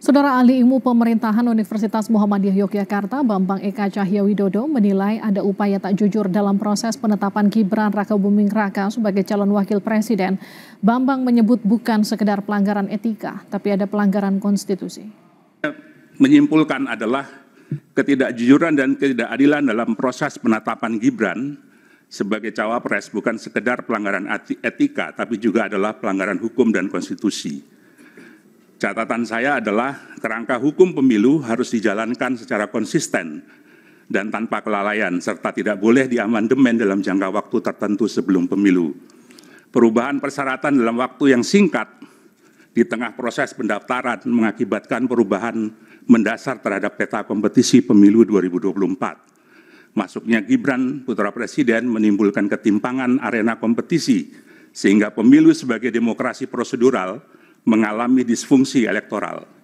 Saudara ahli ilmu pemerintahan Universitas Muhammadiyah Yogyakarta, Bambang Eka Cahya Widodo menilai ada upaya tak jujur dalam proses penetapan Gibran Raka Buming Raka sebagai calon wakil presiden. Bambang menyebut bukan sekedar pelanggaran etika, tapi ada pelanggaran konstitusi. Menyimpulkan adalah ketidakjujuran dan ketidakadilan dalam proses penetapan Gibran sebagai cawapres bukan sekedar pelanggaran etika, tapi juga adalah pelanggaran hukum dan konstitusi Catatan saya adalah kerangka hukum pemilu harus dijalankan secara konsisten dan tanpa kelalaian, serta tidak boleh diamandemen dalam jangka waktu tertentu sebelum pemilu. Perubahan persyaratan dalam waktu yang singkat di tengah proses pendaftaran mengakibatkan perubahan mendasar terhadap peta kompetisi pemilu 2024. Masuknya Gibran Putra Presiden menimbulkan ketimpangan arena kompetisi, sehingga pemilu sebagai demokrasi prosedural – mengalami disfungsi elektoral